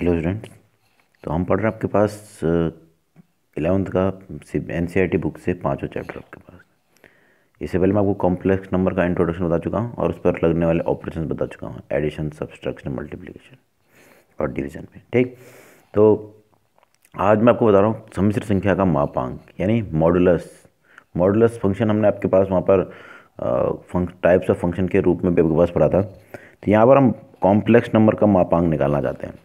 hello student तो हम पढ़ रहे हैं आपके पास एलेवंथ का एन सी बुक से पाँचों चैप्टर आपके पास इससे पहले मैं आपको कॉम्प्लेक्स नंबर का इंट्रोडक्शन बता चुका हूँ और उस पर लगने वाले ऑपरेशन बता चुका हूँ एडिशन सब्सट्रक्शन मल्टीप्लिकेशन और डिवीजन में ठीक तो आज मैं आपको बता रहा हूँ सम्मिश्र संख्या का मापांक यानी मॉडुलस मॉडुलस फंक्शन हमने आपके पास वहाँ पर टाइप्स ऑफ फंक्शन के रूप में भी आपके पास पढ़ा था तो यहाँ पर हम कॉम्प्लेक्स नंबर का मापांक निकालना चाहते हैं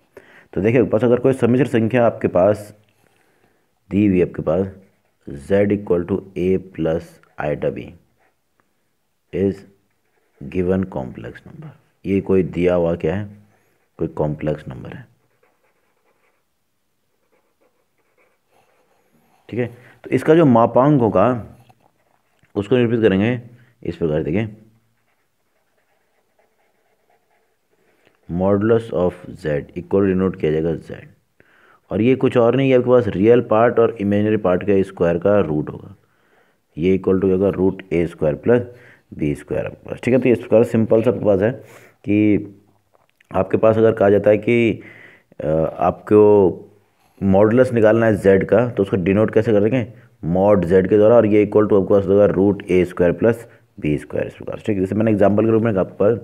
तो देखिए पास अगर कोई सम्मिश्र संख्या आपके पास दी हुई आपके पास z equal to A plus I डबी इज गिवन कॉम्प्लेक्स नंबर ये कोई दिया हुआ क्या है कोई कॉम्प्लेक्स नंबर है ठीक है तो इसका जो मापांक होगा उसको निरूपित करेंगे इस प्रकार देखें modulus of Z equal denote किया जाएगा जेड और ये कुछ और नहीं है आपके पास रियल पार्ट और इमेजनरी पार्ट का स्क्वायर का रूट होगा ये इक्वल टू होगा root A square plus B square आपके पास ठीक है तो इस प्रकार सिंपल सा आपके पास है कि आपके पास अगर कहा जाता है कि आपको मॉडलस निकालना है जेड का तो उसको डिनोट कैसे कर देंगे मॉड जेड के द्वारा और ये इक्वल टू आपके पास होगा root A square plus B square इस प्रकार ठीक है जैसे मैंने एग्जाम्पल के रूप में आपके पास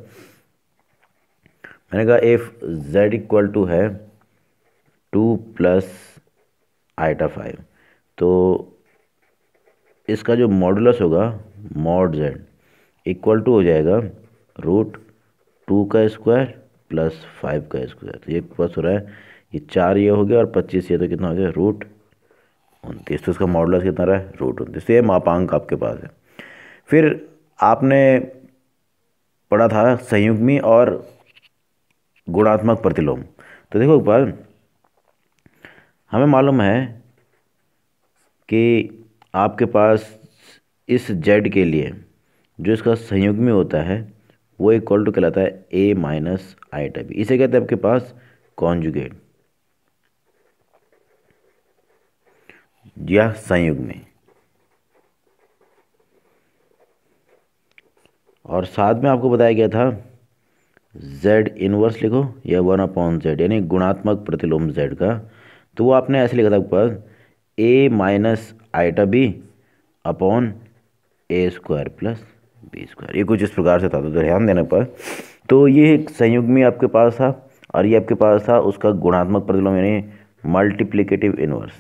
मैंने कहा इफ़ जेड इक्वल टू है टू प्लस आइटा फाइव तो इसका जो मॉडुलस होगा मॉड जेड इक्वल टू हो जाएगा रूट टू का स्क्वायर प्लस फाइव का स्क्वायर तो ये प्लस हो रहा है ये चार ये हो गया और पच्चीस ये तो कितना हो गया रूट उनतीस तो इसका मॉडुलस कितना रहा है रूट उनतीस तो ये मापांक आपके पास है फिर आपने पढ़ा था संयुग्मी और गुणात्मक प्रतिलोम तो देखो ऊपर हमें मालूम है कि आपके पास इस जेड के लिए जो इसका संयुग में होता है वो इक्वल टू कहलाता है ए माइनस आई डब्ल्यू इसे कहते हैं आपके पास कॉन्जुगेट या संयुग में और साथ में आपको बताया गया था जेड इनवर्स लिखो या वन अपॉन जेड यानी गुणात्मक प्रतिलोम जेड का तो वो आपने ऐसे लिखा था ऊपर A minus iota B upon A square plus B square ये कुछ इस प्रकार से था तो ध्यान देने पर तो ये एक संयुग में आपके पास था और ये आपके पास था उसका गुणात्मक प्रतिलोम यानी मल्टीप्लिकेटिव इनवर्स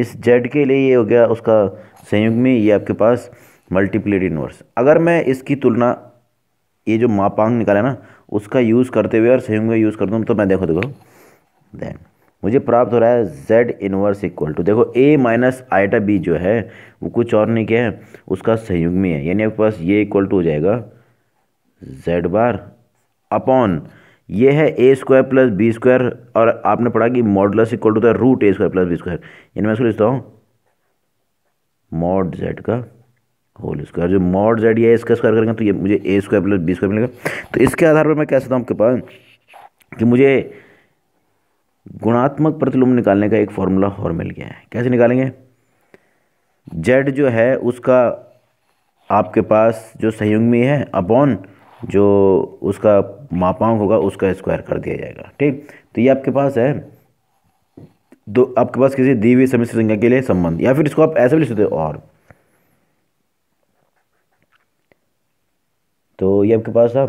इस जेड के लिए ये हो गया उसका संयुग में ये आपके पास मल्टीप्लेट इनवर्स अगर मैं इसकी तुलना ये जो मापांग निकाला ना उसका यूज़ करते हुए और संयुग में यूज़ कर दूँ तो मैं देखो देखो देन मुझे प्राप्त हो रहा है जेड इनवर्स इक्वल टू देखो ए माइनस आइटा बी जो है वो कुछ और नहीं क्या है उसका संयुग्मी है यानी आपके पास ये इक्वल टू हो जाएगा जेड बार अपॉन ये है A square plus B square और आपने पढ़ा कि modulus equal to the root A square plus B square यानी मैं इसको लिखता हूँ मॉड जेड का होल स्क्वायर जो मॉड जेड या इसका स्क्वायर करेंगे तो ये मुझे A square plus B square मिलेगा तो इसके आधार पर मैं कह सकता हूँ आपके पास कि मुझे गुणात्मक प्रतिलोम निकालने का एक फॉर्मूला और मिल गया है कैसे निकालेंगे जेड जो है उसका आपके पास जो संयुग्मी है अपॉन जो उसका मापांक होगा उसका स्क्वायर कर दिया जाएगा ठीक तो ये आपके पास है दो आपके पास किसी दी हुई समिश्र संख्या के लिए संबंध या फिर इसको आप ऐसे भी लिख सकते हो और तो ये आपके पास था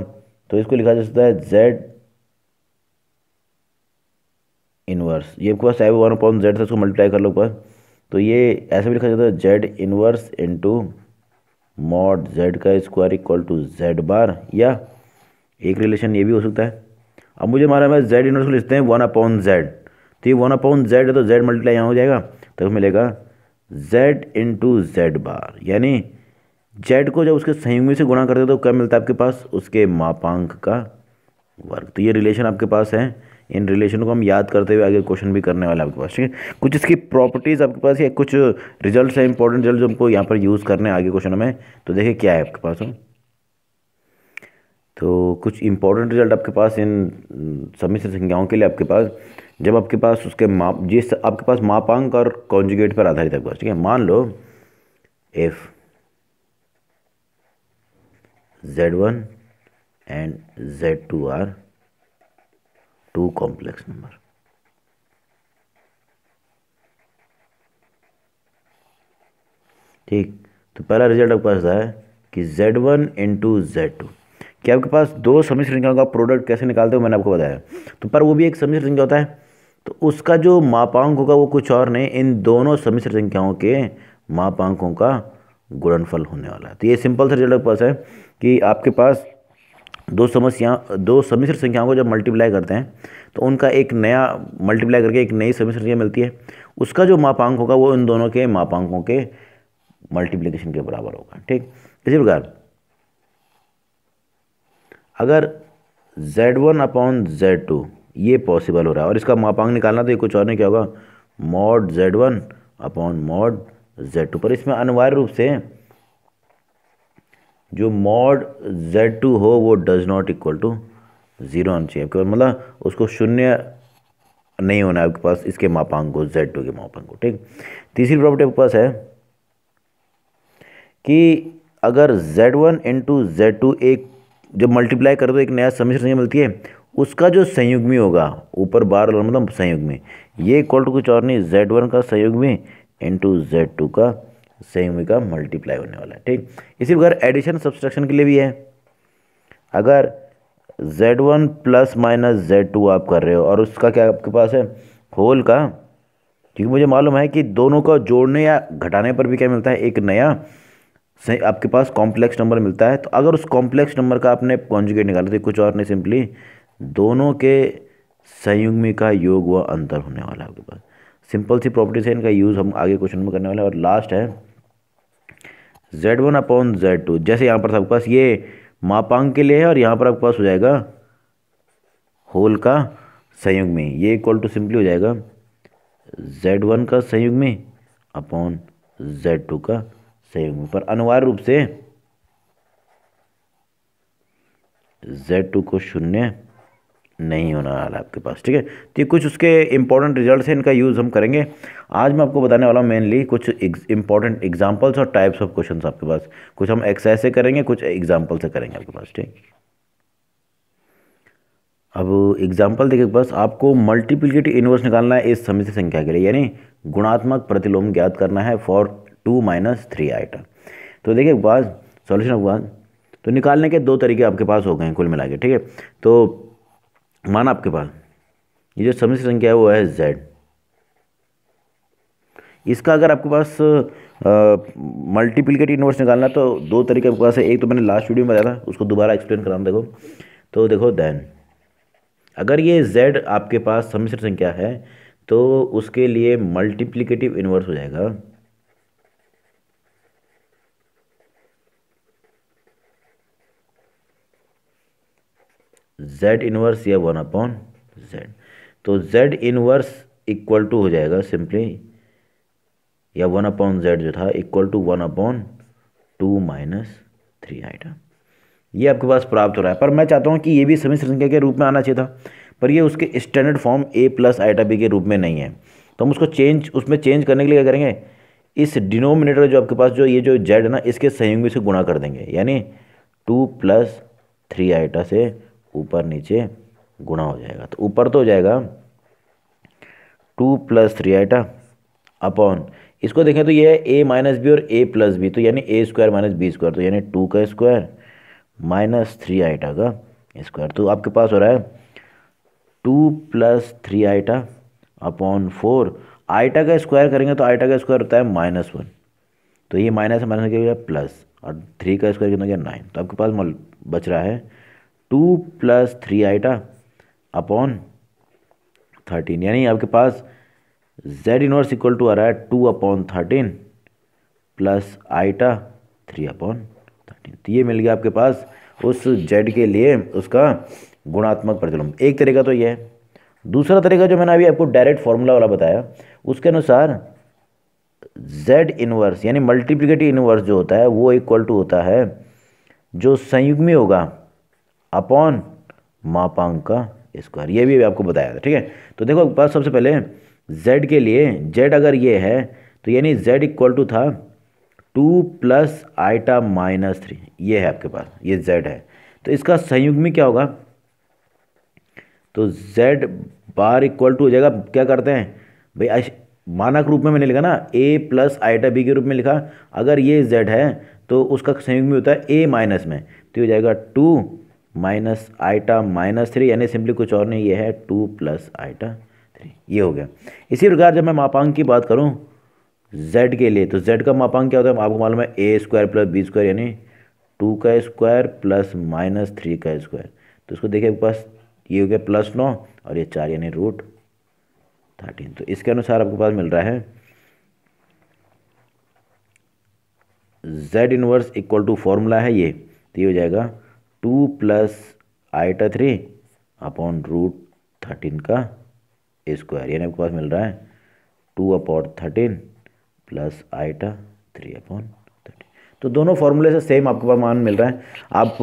तो इसको लिखा जा सकता है जेड इनवर्स ये आपके पास साइव वन अपॉन जेड था इसको मल्टीप्लाई कर लो पास तो ये ऐसे भी लिखा जाता है Z inverse into mod Z का square equal to Z bar या एक रिलेशन ये भी हो सकता है अब मुझे हमारा मैं जेड इनवर्स को लिखते हैं वन अपॉन जेड तो ये वन अपॉन जेड है तो जेड मल्टीप्लाई यहाँ हो जाएगा तो मिलेगा जेड इंटू जेड बार यानी जेड को जब उसके संयुग से गुणा करते हो तो क्या मिलता है आपके पास उसके मापांक का वर्ग तो ये रिलेशन आपके पास है इन रिलेशन को हम याद करते हुए आगे क्वेश्चन भी करने वाले आपके पास ठीक है कुछ इसकी प्रॉपर्टीज़ आपके पास या कुछ रिजल्ट्स हैं इंपॉर्टेंट रिजल्ट जो हमको यहाँ पर यूज़ करने आगे क्वेश्चन में तो देखिए क्या है आपके पास हम तो कुछ इंपॉर्टेंट रिज़ल्ट आपके पास इन सम्मिश्र संख्याओं के लिए आपके पास जब आपके पास उसके माप जिस आपके पास मापांक और कॉन्जुगेट पर आधारित आपके पास ठीक है मान लो if Z one and Z two are two complex number ठीक तो पहला रिजल्ट आपके पास है कि Z one into Z two कि आपके पास दो समिश्र संख्याओं का प्रोडक्ट कैसे निकालते हो मैंने आपको बताया तो पर वो भी एक समिश्र संख्या होता है तो उसका जो मापांक होगा वो कुछ और नहीं इन दोनों समिश्र संख्याओं के मापांकों का गुणनफल होने वाला है तो ये सिंपल सा रिजल्ट पास है कि आपके पास दो समस्या दो समिश्र संख्याओं को जब मल्टीप्लाई करते हैं तो उनका एक नया मल्टीप्लाई करके एक नई समिश्र संख्या मिलती है उसका जो मापांक होगा वो इन दोनों के मापांकों के मल्टीप्लीकेशन के बराबर होगा ठीक इसी प्रकार अगर Z one upon Z two ये पॉसिबल हो रहा है और इसका मापांक निकालना तो ये कुछ और नहीं क्या होगा mod Z one upon mod Z two पर इसमें अनिवार्य रूप से जो मॉड जेड टू हो वो does not equal to zero होना चाहिए मतलब उसको शून्य नहीं होना है आपके पास इसके मापांक को जेड टू के मापांक को ठीक तीसरी प्रॉपर्टी आपके पास है कि अगर Z one into Z two एक जब मल्टीप्लाई कर दो एक नया समिश्र संख्या मिलती है उसका जो संयुग्मी होगा ऊपर बार वाला मतलब संयुग्मी ये इक्वल टू कुछ और नहीं जेड वन का संयुग्मी इंटू जेड टू का संयुग्मी का मल्टीप्लाई होने वाला है ठीक इसी प्रकार एडिशन सब्सट्रक्शन के लिए भी है अगर Z one plus minus Z two आप कर रहे हो और उसका क्या आपके पास है होल का क्योंकि मुझे मालूम है कि दोनों का जोड़ने या घटाने पर भी क्या मिलता है एक नया सही आपके पास कॉम्प्लेक्स नंबर मिलता है तो अगर उस कॉम्प्लेक्स नंबर का आपने कॉन्जुगेट निकाला तो कुछ और नहीं सिंपली दोनों के संयुग्मी का योग व अंतर होने वाला है आपके पास सिंपल सी प्रॉपर्टीज है इनका यूज़ हम आगे क्वेश्चन में करने वाले हैं और लास्ट है Z one upon Z two जैसे यहाँ पर आपके पास ये मापांग के लिए है और यहाँ पर आपके पास हो जाएगा होल का संयुग में ये इक्वल टू सिंपली हो जाएगा जेड वन का संयुग में अपॉन जेड टू का संयुग्म पर अनिवार्य रूप से Z2 को शून्य नहीं होना वाला आपके पास ठीक है तो कुछ उसके इंपॉर्टेंट रिजल्ट हैं इनका यूज़ हम करेंगे आज मैं आपको बताने वाला हूँ मेनली कुछ इंपॉर्टेंट एग्जांपल्स और टाइप्स ऑफ क्वेश्चन आपके पास कुछ हम एक्सरसाइज से करेंगे कुछ एग्जाम्पल से करेंगे आपके पास ठीक अब एग्जाम्पल देखिए बस आपको मल्टीप्लिकेटिव इन्वर्स निकालना है इस समिति संख्या के लिए यानी गुणात्मक प्रतिलोम ज्ञात करना है फॉर टू माइनस थ्री आएगा तो देखिए बाज सॉल्यूशन वन तो निकालने के दो तरीके आपके पास हो गए हैं कुल मिला के ठीक है तो माना आपके पास ये जो समिश्र संख्या है वो है जेड इसका अगर आपके पास मल्टीप्लिकेट इनवर्स निकालना तो दो तरीके आपके पास है एक तो मैंने लास्ट वीडियो में बताया था उसको दोबारा एक्सप्लेन कराना देखो तो देखो देन अगर ये जेड आपके पास समिश्र संख्या है तो उसके लिए मल्टीप्लिकेटिव इन्वर्स हो जाएगा जेड इनवर्स या वन अपॉन जेड तो जेड इनवर्स इक्वल टू हो जाएगा सिंपली या वन अपॉन जेड जो था equal to one upon two minus three item ये आपके पास प्राप्त हो रहा है पर मैं चाहता हूँ कि ये भी समी संख्या के रूप में आना चाहिए था पर ये उसके standard form A plus iota B के रूप में नहीं है तो हम उसको चेंज उसमें चेंज करने के लिए क्या करेंगे इस डिनोमिनेटर जो आपके पास जो ये जो जेड है ना इसके सहयोगी से गुणा कर देंगे यानी टू प्लस थ्री आइटा से ऊपर नीचे गुणा हो जाएगा तो ऊपर तो हो जाएगा two plus three iota upon इसको देखें तो ये है ए माइनस बी और ए प्लस बी तो यानी A square minus B square तो यानी टू का स्क्वायर माइनस थ्री आइटा का स्क्वायर तो आपके पास हो रहा है two plus three iota upon four iota का स्क्वायर करेंगे तो आइटा का स्क्वायर होता है माइनस वन तो ये माइनस माइनस क्या हो गया प्लस और थ्री का स्क्वायर कितना गया नाइन तो आपके पास बच रहा है two plus three iota upon thirteen यानी आपके पास जेड इनवर्स इक्वल टू आ रहा है two upon thirteen plus iota three upon thirteen तो ये मिल गया आपके पास उस जेड के लिए उसका गुणात्मक प्रतिलोम एक तरीका तो यह है दूसरा तरीका जो मैंने अभी आपको डायरेक्ट फॉर्मूला वाला बताया उसके अनुसार जेड इनवर्स यानी मल्टीप्लिकेटिव इनवर्स जो होता है वो इक्वल टू होता है जो संयुग्मी होगा अपॉन मापांक का स्क्वायर ये भी आपको बताया था ठीक है तो देखो बात सबसे पहले z के लिए z अगर ये है तो यानी z इक्वल टू था two plus iota minus three ये है आपके पास ये z है तो इसका संयुग्म में क्या होगा तो z बार इक्वल टू हो जाएगा क्या करते हैं भाई मानक रूप में मैंने लिखा ना ए प्लस आइटा बी के रूप में लिखा अगर ये z है तो उसका संयुग्म में होता है ए माइनस में तो हो जाएगा two minus iota minus three यानी सिंपली कुछ और नहीं ये है टू प्लस आइटा थ्री ये हो गया इसी प्रकार जब मैं मापांक की बात करूँ जेड के लिए तो जेड का मापांक क्या होता है आपको मालूम है A square plus B square यानी टू का स्क्वायर प्लस माइनस थ्री का स्क्वायर तो इसको देखिए पास ये हो गया प्लस नौ और ये चार यानी रूट थर्टीन तो इसके अनुसार आपके पास मिल रहा है Z inverse equal to formula है ये तो ये हो जाएगा two plus iota three upon root thirteen का स्क्वायर यानी आपके पास मिल रहा है two upon thirteen plus iota three upon thirteen तो दोनों फॉर्मूले से सेम आपके पास मान मिल रहा है आप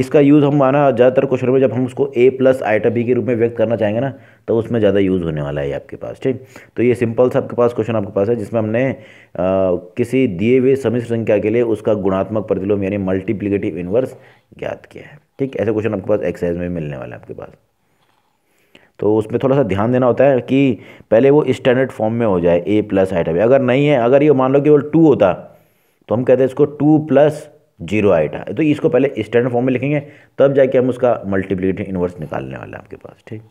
इसका यूज़ हम माना ज़्यादातर क्वेश्चन में जब हम उसको ए प्लस आइटा बी के रूप में व्यक्त करना चाहेंगे ना तो उसमें ज़्यादा यूज़ होने वाला है आपके पास ठीक तो ये सिंपल सा आपके पास क्वेश्चन आपके पास है जिसमें हमने आ, किसी दिए हुए समिश्र संख्या के लिए उसका गुणात्मक प्रतिलोम यानी मल्टीप्लीकेटिव इनवर्स ज्ञात किया है ठीक ऐसे क्वेश्चन आपके पास एक्सरसाइज में मिलने वाला है आपके पास तो उसमें थोड़ा सा ध्यान देना होता है कि पहले वो स्टैंडर्ड फॉर्म में हो जाए ए प्लस आइटा अगर नहीं है अगर ये मान लो केवल टू होता तो हम कहते हैं इसको टू प्लस जीरो आइटा तो इसको पहले स्टैंडर्ड फॉर्म में लिखेंगे तब जाके हम उसका मल्टीप्लीकेटिव इन्वर्स निकालने वाले हैं आपके पास ठीक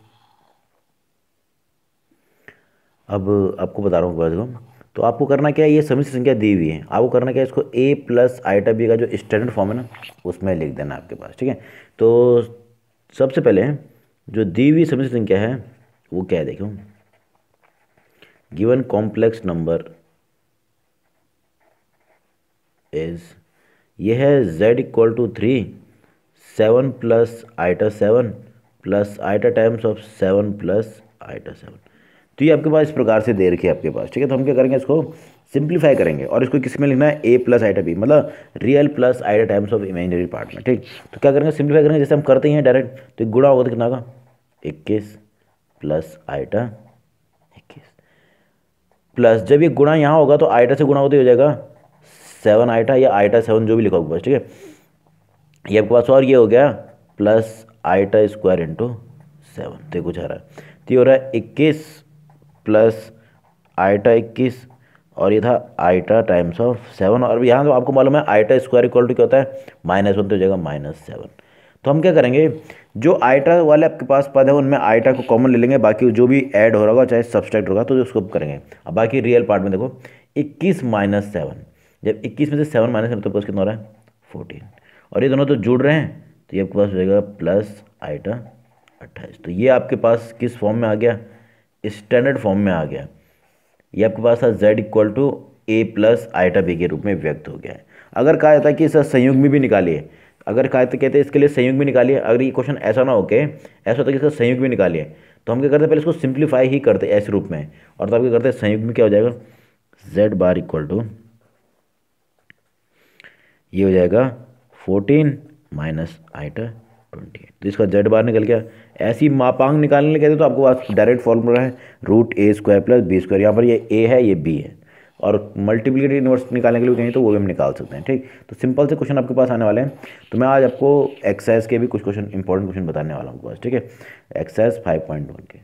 अब आपको बता रहा हूँ बाजगम तो आपको करना क्या है ये समिश्र संख्या दी हुई है आपको करना क्या है इसको ए प्लस टा बी का जो स्टैंडर्ड फॉर्म है ना उसमें लिख देना आपके पास ठीक है तो सबसे पहले जो दी हुई समिश्र संख्या है वो क्या है देखो गिवन कॉम्प्लेक्स नंबर इज ये है Z equal to three seven plus iota seven plus iota times of seven plus iota seven तो ये आपके पास इस प्रकार से दे रखी है आपके पास ठीक है तो हम क्या करेंगे इसको सिंप्लीफाई करेंगे और इसको किस में लिखना है ए प्लस आइटा बी मतलब real plus iota times of imaginary part में ठीक तो क्या करेंगे सिंप्लीफाई करेंगे जैसे हम करते हैं डायरेक्ट तो गुड़ा होगा तो कितना का इक्कीस प्लस आइटा इक्कीस प्लस जब ये गुणा यहाँ होगा तो आइटा से गुणा होते हो जाएगा सेवन आइटा या आइटा सेवन जो भी लिखा होगा ठीक है ये आपके पास और ये हो गया plus iota square into seven तो कुछ आ रहा है तो ये हो रहा है इक्कीस प्लस आइटा इक्कीस और ये था आइटा टाइम्स ऑफ सेवन और यहाँ तो आपको मालूम है आइटा स्क्वायर इक्वल टू क्या होता है माइनस वन तो हो जाएगा माइनस सेवन तो हम क्या करेंगे जो आइटा वाले आपके पास पद है उनमें आइटा को कॉमन ले लेंगे बाकी जो भी ऐड हो रहा होगा चाहे सब्सट्रैक्ट होगा तो उसको करेंगे अब बाकी रियल पार्ट में देखो इक्कीस माइनस सेवन जब इक्कीस में से सेवन माइनस सेवन तो कितना हो रहा है फोर्टीन और ये दोनों तो जुड़ रहे हैं तो ये आपके पास हो जाएगा प्लस आइटा अट्ठाईस तो ये आपके पास किस फॉर्म में आ गया स्टैंडर्ड फॉर्म में आ गया ये आपके पास था Z equal to A plus iota B के रूप में व्यक्त हो गया है अगर कहा जाता है कि इसका संयुग्म भी निकालिए अगर कहा तो कहते हैं इसके लिए संयुग्म भी निकालिए अगर ये क्वेश्चन ऐसा ना हो के ऐसा होता है कि इसका संयुग्म भी निकालिए तो हम क्या करते हैं पहले इसको सिंप्लीफाई ही करते ऐसे रूप में और तब क्या करते हैं संयुग्म में क्या हो जाएगा जेड बार इक्वल टू ये हो जाएगा फोर्टीन माइनस आइटा तो इसका जेड बार निकल गया ऐसी मापांग निकालने कहते तो आपको पास डायरेक्ट फॉर्मूला है root A square plus B square यहाँ पर ये ए है ये बी है और मल्टीप्लिकेटिव इनवर्स निकालने के लिए कहीं तो वो भी हम निकाल सकते हैं ठीक तो सिंपल से क्वेश्चन आपके पास आने वाले हैं तो मैं आज आपको एक्सरसाइज के भी कुछ क्वेश्चन इंपॉर्टेंट क्वेश्चन बताने वाला हूँ पास ठीक है एक्सरसाइज फाइव पॉइंट वन के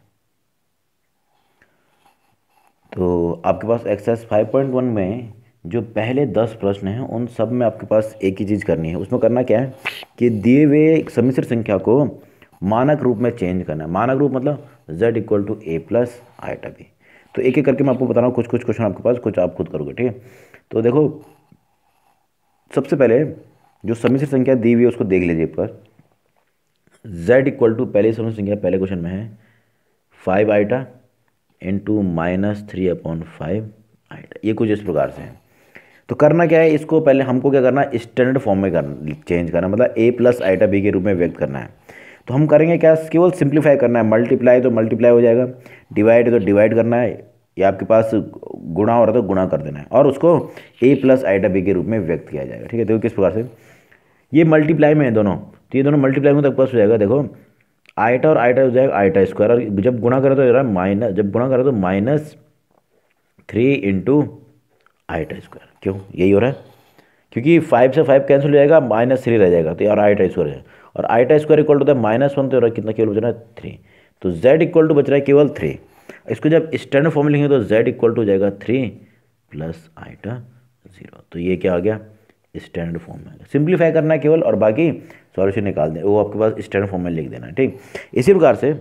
तो आपके पास एक्सरसाइज फाइव पॉइंट वन में जो पहले दस प्रश्न हैं उन सब में आपके पास एक ही चीज़ करनी है उसमें करना क्या है कि दिए हुए समिश्र संख्या को मानक रूप में चेंज करना है मानक रूप मतलब z equal to A plus iota B तो एक एक करके मैं आपको बता रहा हूँ कुछ कुछ क्वेश्चन आपके पास कुछ आप खुद करोगे ठीक है तो देखो सबसे पहले जो समिश्र संख्या दी हुई है उसको देख लीजिए पर जेड इक्वल टू पहले समिश्र संख्या पहले क्वेश्चन में है five in into minus three upon five iota ये कुछ इस प्रकार से है तो करना क्या है इसको पहले हमको क्या करना है स्टैंडर्ड फॉर्म में करना चेंज करना मतलब ए प्लस आइटा बी के रूप में व्यक्त करना है तो हम करेंगे क्या केवल सिंप्लीफाई करना है मल्टीप्लाई तो मल्टीप्लाई हो जाएगा डिवाइड तो डिवाइड करना है या आपके पास गुणा हो रहा है तो गुणा कर देना है और उसको ए प्लस आइटा बी के रूप में व्यक्त किया जाएगा ठीक है देखो किस प्रकार से ये मल्टीप्लाई में है दोनों तो ये दोनों मल्टीप्लाई में तो प्लस हो जाएगा देखो आइटा और आइटा हो जाएगा आइटा स्क्वायर और जब गुणा करें तो हो है माइनस जब गुणा करें तो minus three into I square क्यों यही हो रहा है क्योंकि फाइव से फाइव कैंसिल हो जाएगा माइनस थ्री रह जाएगा तो यार आई टा स्क्वायर और आई स्क्वायर इक्वल टू होता है माइनस वन तो रहा कितना केवल बच रहा है थ्री तो जेड इक्वल टू बच रहा है केवल थ्री इसको जब स्टैंडर्ड फॉर्म लिखेंगे तो जेड इक्वल टू हो जाएगा थ्री प्लस टा ज़ीरो तो ये क्या आ गया स्टैंडर्ड फॉर्म में सिंप्लीफाई करना है केवल और बाकी सॉल्यूशन निकाल दें वो आपके पास स्टैंडर्ड फॉर्म में लिख देना ठीक इसी प्रकार से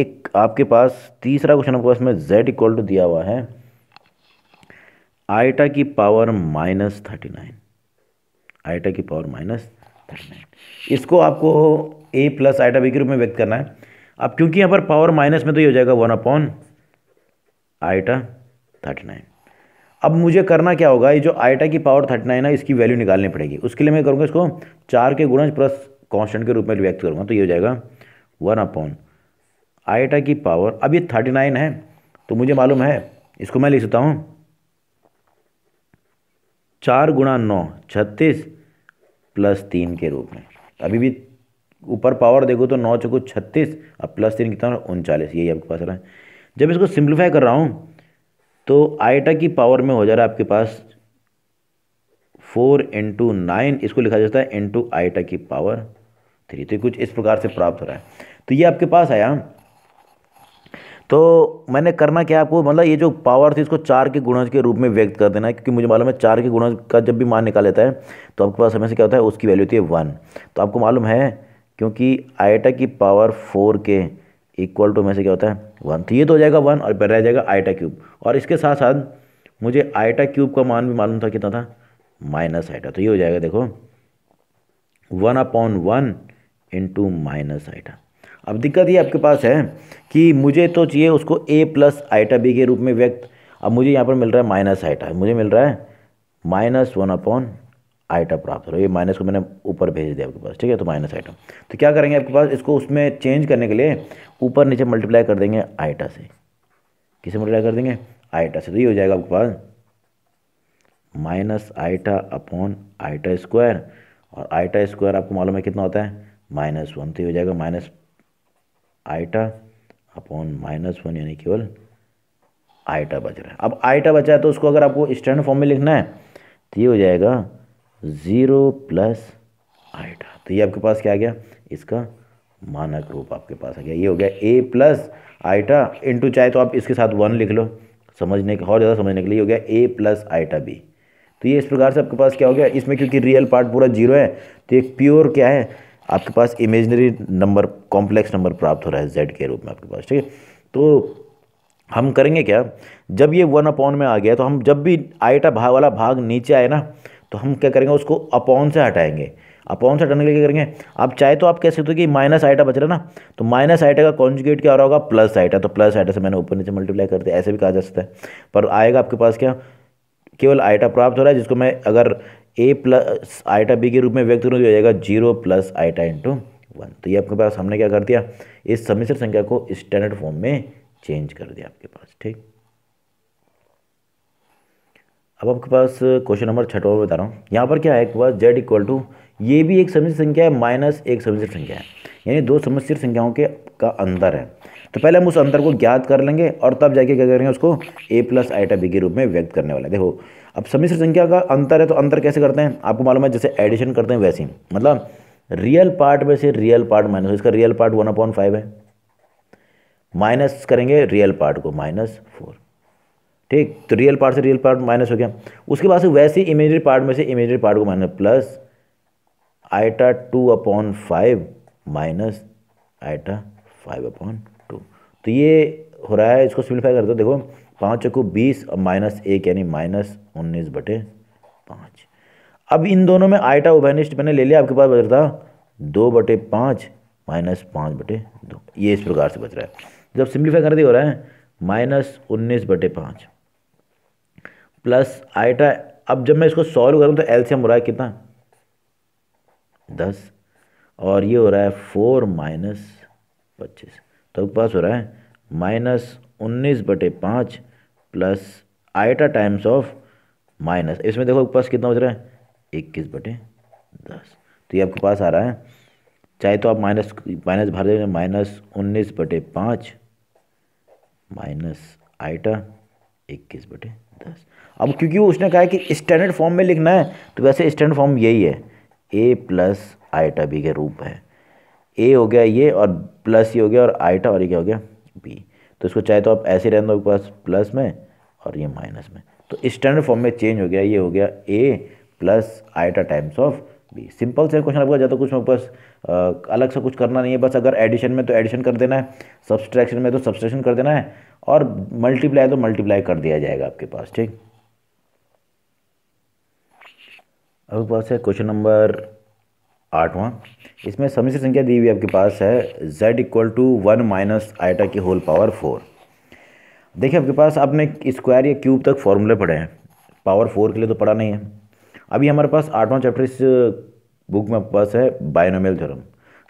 एक आपके पास तीसरा क्वेश्चन आपके पास में जेड इक्वल टू दिया हुआ है आयटा की power minus thirty nine iota की पावर माइनस थर्टी नाइन इसको आपको ए प्लस आयटा बी के रूप में व्यक्त करना है अब क्योंकि यहाँ पर पावर माइनस में तो ये हो जाएगा one upon iota thirty nine अब मुझे करना क्या होगा ये जो आयटा की पावर थर्टी नाइन है इसकी वैल्यू निकालनी पड़ेगी उसके लिए मैं करूँगा इसको चार के गुणज प्लस कॉन्स्टेंट के रूप में व्यक्त करूँगा तो ये हो जाएगा वन अपॉन आयटा की पावर अब ये थर्टी नाइन है तो मुझे मालूम है इसको मैं लिख सकता हूँ चार गुणा नौ छत्तीस प्लस तीन के रूप में अभी भी ऊपर पावर देखो तो नौ चौको छत्तीस अब प्लस तीन कितना उनचालीस यही आपके पास रहा है जब इसको सिंप्लीफाई कर रहा हूँ तो आइटा की पावर में हो जा रहा है आपके पास फोर इंटू नाइन इसको लिखा जाता है इंटू आइटा की पावर थ्री तो कुछ इस प्रकार से प्राप्त हो रहा है तो ये आपके पास आया तो मैंने करना क्या आपको मतलब ये जो पावर थी इसको चार के गुणज के रूप में व्यक्त कर देना है क्योंकि मुझे मालूम है चार के गुणज का जब भी मान निकाल लेता है तो आपके पास हमें से क्या होता है उसकी वैल्यू होती है वन तो आपको मालूम है क्योंकि आयटा की पावर फोर के इक्वल टू में से क्या होता है वन तो ये तो हो जाएगा वन और रह जाएगा आयटा क्यूब और इसके साथ साथ मुझे आयटा क्यूब का मान भी मालूम था कितना था माइनस आइटा तो ये हो जाएगा देखो one upon one into minus iota अब दिक्कत ये आपके पास है कि मुझे तो चाहिए उसको ए प्लस आइटा बी के रूप में व्यक्त अब मुझे यहाँ पर मिल रहा है माइनस आइटा मुझे मिल रहा है माइनस वन अपॉन आइटा प्राप्त हो ये माइनस को मैंने ऊपर भेज दिया आपके पास ठीक है तो माइनस आइटा तो क्या करेंगे आपके पास इसको उसमें चेंज करने के लिए ऊपर नीचे मल्टीप्लाई कर देंगे आइटा से किसे मल्टीप्लाई कर देंगे आइटा से तो ये हो जाएगा आपके पास minus iota upon iota square और आइटा स्क्वायर आपको मालूम है कितना होता है माइनस वन तो ये हो जाएगा minus iota upon minus one यानी केवल आइटा बच रहा है अब आइटा बचा है तो उसको अगर आपको स्टैंडर्ड फॉर्म में लिखना है तो ये हो जाएगा ज़ीरो प्लस आइटा तो ये आपके पास क्या आ गया इसका मानक रूप आपके पास आ गया ये हो गया ए प्लस आइटा इंटू चाहे तो आप इसके साथ वन लिख लो समझने के और ज़्यादा समझने के लिए हो गया ए प्लस आइटा बी तो ये इस प्रकार से आपके पास क्या हो गया इसमें क्योंकि रियल पार्ट पूरा जीरो है तो एक प्योर क्या है आपके पास इमेजनरी नंबर कॉम्प्लेक्स नंबर प्राप्त हो रहा है जेड के रूप में आपके पास ठीक है तो हम करेंगे क्या जब ये वन अपॉन में आ गया तो हम जब भी आइटा भाग वाला भाग नीचे आए ना तो हम क्या करेंगे उसको अपॉन से हटाएंगे अपॉन से हटाने के लिए करेंगे आप चाहे तो आप कह सकते हो कि माइनस आइटा बच रहा है ना तो माइनस आइटा का कॉन्जुगेट क्या हो रहा होगा प्लस आइटा तो प्लस आइटा से मैंने ऊपर नीचे मल्टीप्लाई कर दिया ऐसे भी कहा जा सकता है पर आएगा आपके पास क्या केवल आइटा प्राप्त हो रहा है जिसको मैं अगर ए प्लस आइटा बी के रूप में व्यक्त करूँ तो जाएगा zero plus iota into one तो ये आपके पास हमने क्या कर दिया इस समिश्र संख्या को स्टैंडर्ड फॉर्म में चेंज कर दिया आपके पास ठीक अब आपके पास क्वेश्चन नंबर छठ में बता रहा हूँ यहाँ पर क्या है आपके पास जेड इक्वल टू ये भी एक समिश्र संख्या है माइनस एक समिश्र संख्या है यानी दो समिश्र संख्याओं के का अंतर है तो पहले हम उस अंतर को ज्ञात कर लेंगे और तब जाके क्या करेंगे उसको ए प्लस आइटा बी के रूप में व्यक्त करने वाला देखो अब सम्मिश्र संख्या का अंतर है तो अंतर कैसे करते हैं आपको मालूम है जैसे एडिशन करते हैं वैसे ही मतलब रियल पार्ट में से रियल पार्ट माइनस इसका real part one upon five है माइनस करेंगे रियल पार्ट को माइनस फोर ठीक तो रियल पार्ट से रियल पार्ट माइनस हो गया उसके बाद से वैसे ही इमेजरी पार्ट में से इमेजरी पार्ट को minus plus iota two upon five minus iota five upon तो ये हो रहा है इसको सिंप्लीफाई कर दो देखो पाँच को बीस और माइनस एक यानी माइनस उन्नीस बटे पाँच अब इन दोनों में आइटा उभयनिष्ठ मैंने ले लिया आपके पास बच रहा था दो बटे पाँच माइनस पाँच बटे दो ये इस प्रकार से बच रहा है जब सिंप्लीफाई कर दिया हो रहा है माइनस उन्नीस बटे पाँच प्लस आइटा अब जब मैं इसको सॉल्व करूँ तो एल्सियम हो रहा है कितना दस और ये हो रहा है फोर माइनस पच्चीस तो पास हो रहा है माइनस उन्नीस बटे पाँच plus iota times of minus इसमें देखो पास कितना बच रहा है इक्कीस बटे दस तो ये आपके पास आ रहा है चाहे तो आप माइनस माइनस भर देंगे माइनस उन्नीस बटे पाँच माइनस आइटा इक्कीस बटे दस अब क्योंकि उसने कहा है कि स्टैंडर्ड फॉर्म में लिखना है तो वैसे स्टैंडर्ड फॉर्म यही है ए प्लस आइटा बी के रूप है ए हो गया ये और प्लस ये हो गया और आईटा और ये क्या हो गया बी तो इसको चाहे तो आप ऐसे रहने दो पास प्लस में और ये माइनस में तो स्टैंडर्ड फॉर्म में चेंज हो गया ये हो गया A plus iota times of B simple से क्वेश्चन आपका ज़्यादा कुछ मेरे पास अलग से कुछ करना नहीं है बस अगर एडिशन में तो एडिशन कर देना है सब्सट्रैक्शन में तो सब्सट्रैक्शन कर देना है और मल्टीप्लाई तो मल्टीप्लाई कर दिया जाएगा आपके पास ठीक अब पास है क्वेश्चन नंबर आठवां इसमें समिश्र संख्या दी हुई आपके पास है z equal to one minus iota की होल पावर फोर देखिए आपके पास आपने स्क्वायर या क्यूब तक फॉर्मूले पढ़े हैं पावर फोर के लिए तो पढ़ा नहीं है अभी हमारे पास आठवां चैप्टर इस बुक में आपके पास है बायनोमियल थ्योरम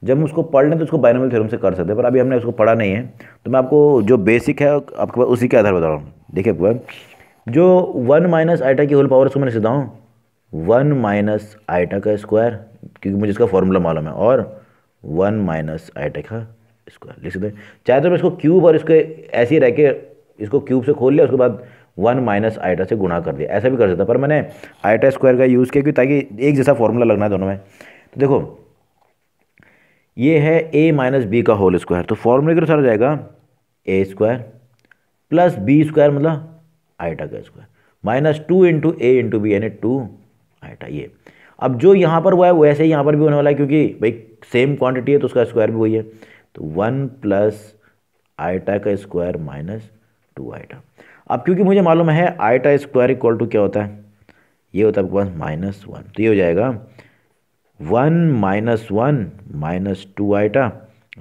जब हम उसको पढ़ लें तो उसको बायनोमियल थ्योरम से कर सकते हैं पर अभी हमने उसको पढ़ा नहीं है तो मैं आपको जो बेसिक है आपके पास उसी के आधार बता रहा हूँ देखिए आपके पास जो वन माइनस आइटा की होल पावर उसको मैंने सीधा हूँ वन माइनस आइटा का स्क्वायर क्योंकि मुझे इसका फॉर्मूला मालूम है और वन माइनस आई टेक का स्क्वायर लिख सकते चाहे तो मैं इसको क्यूब और इसके ऐसे ही रह के इसको क्यूब से खोल लिया उसके बाद वन माइनस आइटा से गुणा कर दिया ऐसा भी कर सकता पर मैंने आइटा स्क्वायर का यूज़ किया क्यों ताकि एक जैसा फॉर्मूला लगना है दोनों में तो देखो ये है ए माइनस बी का होल स्क्वायर तो फॉर्मूले के अनुसार जाएगा A square plus B square मतलब आइटा का square minus two into A into B यानी टू आइटा ये अब जो यहाँ पर हुआ है वैसे ही यहाँ पर भी होने वाला है क्योंकि भाई सेम क्वांटिटी है तो उसका स्क्वायर भी वही है तो वन प्लस आइटा का स्क्वायर माइनस टू आइटा अब क्योंकि मुझे मालूम है आइटा स्क्वायर इक्वल टू क्या होता है ये होता है पास माइनस वन तो ये हो जाएगा one minus one minus two iota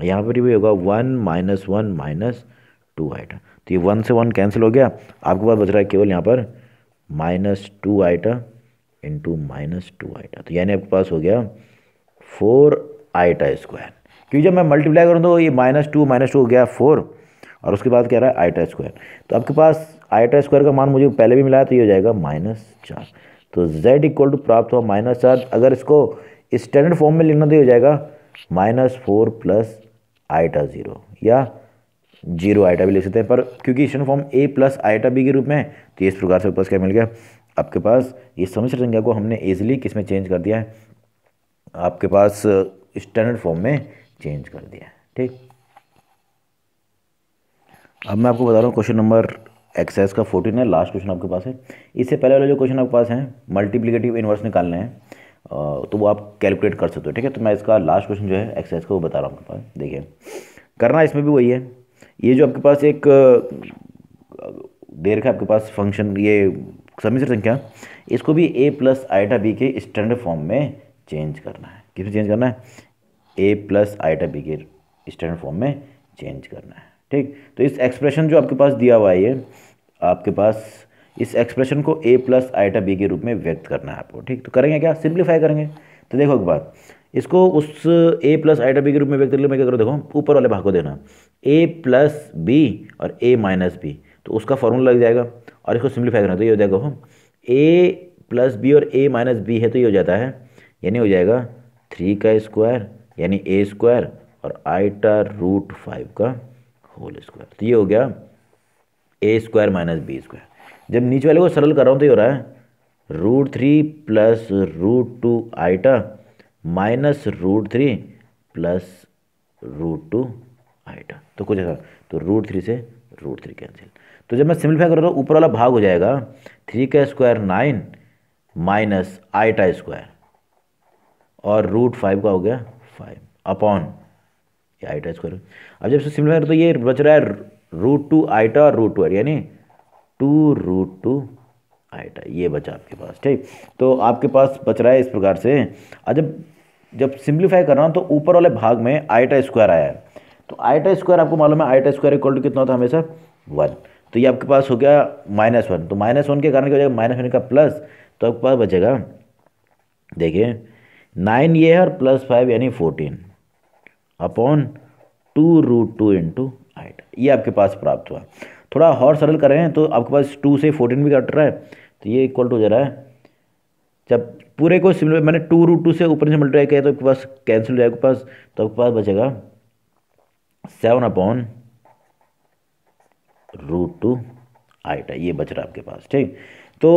यहाँ पर भी होगा one minus one minus two iota तो ये वन से वन कैंसिल हो गया आपके पास बच रहा है केवल यहाँ पर minus two iota into minus two iota तो यानी आपके पास हो गया फोर आइटा स्क्वायर क्योंकि जब मैं मल्टीप्लाई करूँ तो ये माइनस टू माइनस टू हो गया फोर और उसके बाद क्या रहा है आइटा स्क्वायर तो आपके पास आइटा स्क्वायर का मान मुझे पहले भी मिला है तो ये हो जाएगा माइनस चार तो जेड इक्वल टू प्राप्त हुआ माइनस चार अगर इसको स्टैंडर्ड इस फॉर्म में लिखना तो हो जाएगा minus four plus iota zero या जीरो आइटा भी लिख सकते हैं पर क्योंकि standard form A plus iota B के रूप में तो इस प्रकार से पास क्या मिल गया आपके पास ये सम्मिश्र संख्या को हमने ईजिली किस में चेंज कर दिया है आपके पास स्टैंडर्ड फॉर्म में चेंज कर दिया है ठीक अब मैं आपको बता रहा हूँ क्वेश्चन नंबर एक्सरसाइज का फोर्टीन है लास्ट क्वेश्चन आपके पास है इससे पहले वाले जो क्वेश्चन आपके पास हैं मल्टीप्लिकेटिव इन्वर्स निकालने हैं तो वो आप कैलकुलेट कर सकते हो ठीक है तो मैं इसका लास्ट क्वेश्चन जो है एक्सरसाइज का वो बता रहा हूँ आपके पास देखिए करना इसमें भी वही है ये जो आपके पास एक देर का आपके पास फंक्शन ये समिश्र संख्या इसको भी ए प्लस आइटा बी के स्टैंडर्ड फॉर्म में चेंज करना है किसमें चेंज करना है ए प्लस आइटा बी के स्टैंडर्ड फॉर्म में चेंज करना है ठीक तो इस एक्सप्रेशन जो आपके पास दिया हुआ है ये आपके पास इस एक्सप्रेशन को ए प्लस आइटा बी के रूप में व्यक्त करना है आपको ठीक तो करेंगे क्या सिंप्लीफाई करेंगे तो देखो एक बात इसको उस ए प्लस आइटा बी के रूप में व्यक्त करने में क्या करो देखो ऊपर वाले भाग को देना ए प्लस बी और ए माइनस बी तो उसका फॉर्मूला लग जाएगा और इसको सिंप्लीफाई करना तो ये हो जाएगा हम ए प्लस बी और ए माइनस बी है तो ये हो जाता है यानी हो जाएगा थ्री का स्क्वायर यानी ए स्क्वायर और आईटा रूट फाइव का होल स्क्वायर तो ये हो गया A square minus B square जब नीचे वाले को सरल कर रहा हूँ तो ये हो रहा है root three plus root two iota minus root three plus root two iota तो कुछ ऐसा तो रूट थ्री से रूट थ्री कैंसिल तो जब मैं सिंप्लीफाई कर रहा ऊपर वाला भाग हो जाएगा थ्री का square nine minus iota square और रूट फाइव का हो गया फाइव अपॉन ये आईटा स्क्वायर अब जब सिंप्लीफाई करते तो ये बच रहा है रूट टू आईटा और रूट टू यानी टू रूट टू आईटा ये बचा आपके पास ठीक तो आपके पास बच रहा है इस प्रकार से और जब जब सिंप्लीफाई कर रहा हूँ तो ऊपर वाले भाग में आईटा स्क्वायर आया है तो आईटा स्क्वायर आपको मालूम है आईटा स्क्वायर इक्वल टू कितना होता है हमेशा वन तो ये आपके पास हो गया माइनस वन तो माइनस वन के कारण क्या हो जाएगा माइनस वन का प्लस तो आपके पास बचेगा देखिए नाइन ये है और प्लस फाइव यानी fourteen upon two root two into iota ये आपके पास प्राप्त हुआ थोड़ा और सरल करें तो आपके पास टू से फोर्टीन भी कट रहा है तो ये इक्वल टू हो जा रहा है जब पूरे को सिमिलर मैंने टू रूट टू से ऊपर से मल्टीप्लाई किया तो आपके पास कैंसिल हो जाएगा पास तो आपके पास बचेगा seven upon root two iota ये बच रहा है आपके पास ठीक तो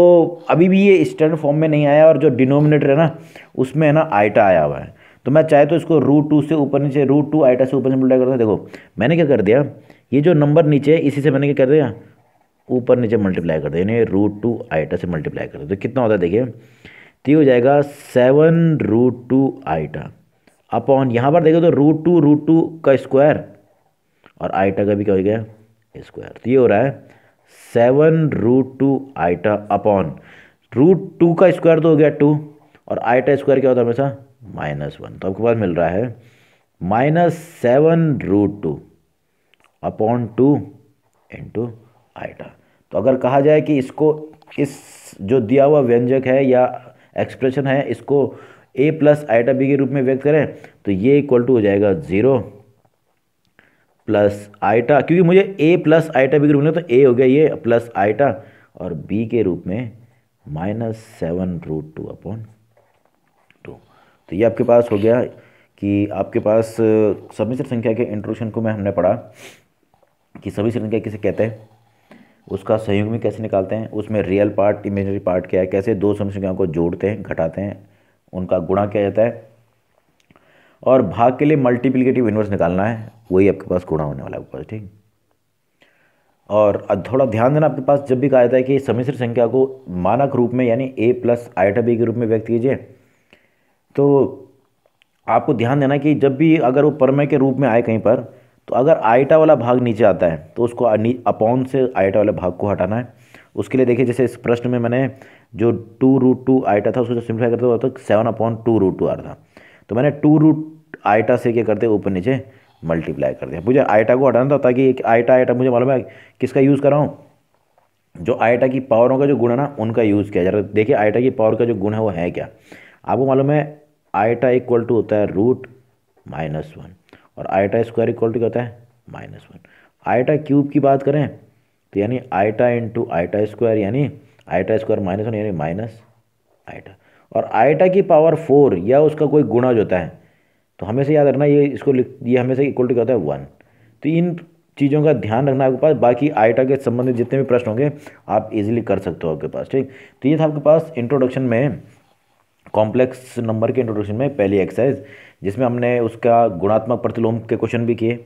अभी भी ये स्टैंडर्ड फॉर्म में नहीं आया और जो डिनोमिनेटर है ना उसमें है ना आइटा आया हुआ है तो मैं चाहे तो इसको रूट टू से ऊपर नीचे रूट टू आइटा से ऊपर नीचे मल्टीप्लाई करता देखो मैंने क्या कर दिया ये जो नंबर नीचे है इसी से मैंने क्या कर दिया ऊपर नीचे मल्टीप्लाई कर दिया यानी रूट टू आइटा से मल्टीप्लाई कर दिया तो कितना होता है देखिए तो ये हो जाएगा seven root two iota upon यहाँ पर देखो तो रूट टू रूट टू का स्क्वायर और आइटा का भी क्या हो गया स्क्वायर तो ये हो रहा है seven root two iota upon root two का स्क्वायर तो हो गया टू और आइटा स्क्वायर क्या होता है हमेशा माइनस वन तो आपके पास मिल रहा है minus seven root two upon two into iota तो अगर कहा जाए कि इसको इस जो दिया हुआ व्यंजक है या एक्सप्रेशन है इसको ए प्लस आइटा बी के रूप में व्यक्त करें तो ये इक्वल टू हो जाएगा ज़ीरो प्लस आइटा क्योंकि मुझे ए प्लस आइटा भी रूप तो ए हो गया ये प्लस आइटा और बी के रूप में minus seven root two upon two तो ये आपके पास हो गया कि आपके पास सभी संख्या के इंट्रोडक्शन को मैं हमने पढ़ा कि सभी संख्या किसे कहते हैं उसका संयुग में कैसे निकालते हैं उसमें रियल पार्ट इमेजनरी पार्ट क्या है कैसे दो संख्याओं को जोड़ते हैं घटाते हैं उनका गुणा किया जाता है और भाग के लिए मल्टीप्लिकेटिव इन्वर्स निकालना है वही आपके पास गुणा होने वाला है ऊपर ठीक और थोड़ा ध्यान देना आपके पास जब भी कहा जाता है कि सम्मिश्र संख्या को मानक रूप में यानी ए प्लस आइटा बी के रूप में व्यक्त कीजिए तो आपको ध्यान देना कि जब भी अगर वो परमय के रूप में आए कहीं पर तो अगर आइटा वाला भाग नीचे आता है तो उसको अपॉन से आइटा वाले भाग को हटाना है उसके लिए देखिए जैसे इस प्रश्न में मैंने जो टू रूट टू आइटा था उसको सिंप्लीफाई करते हुए seven upon two root two आ रहा था तो मैंने टू रूट आइटा से क्या करते ऊपर नीचे मल्टीप्लाई कर दिया मुझे आइटा को हटाना था ताकि एक आइटा आइटा मुझे मालूम है किसका यूज़ कर रहा हूँ जो आइटा की पावरों का जो गुण है ना उनका यूज़ किया जा रहा है देखिए आइटा की पावर का जो गुण है वो है क्या आपको मालूम है आइटा इक्वल टू होता है रूट माइनस वन और आइटा स्क्वायर इक्वल टू क्या होता है माइनस वन आइटा क्यूब की बात करें तो यानी आइटा इंटू आइटा स्क्वायर यानी आइटा स्क्वायर माइनस वन यानी माइनस आइटा और आइटा की पावर फोर या उसका कोई गुणा जो होता है तो हमें से याद रखना ये इसको लिख ये हमें से इक्वल टू क्या होता है वन तो इन चीज़ों का ध्यान रखना आपके पास बाकी आईटा के संबंधित जितने भी प्रश्न होंगे आप इजीली कर सकते हो आपके पास ठीक तो ये था आपके पास इंट्रोडक्शन में कॉम्प्लेक्स नंबर के इंट्रोडक्शन में पहली एक्सरसाइज जिसमें हमने उसका गुणात्मक प्रतिलोम के क्वेश्चन भी किए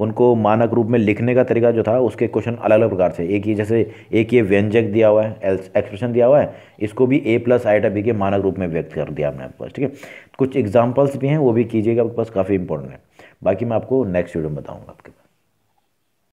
उनको मानक रूप में लिखने का तरीका जो था उसके क्वेश्चन अलग अलग प्रकार से एक ही जैसे एक ये व्यंजक दिया हुआ है एक्सप्रेशन दिया हुआ है इसको भी ए प्लस टा बी के मानक रूप में व्यक्त कर दिया हमने आपके पास ठीक है कुछ एग्जाम्पल्स भी हैं वो भी कीजिएगा आपके पास काफ़ी इंपॉर्टेंट है बाकी मैं आपको नेक्स्ट वीडियो में बताऊँगा आपके पास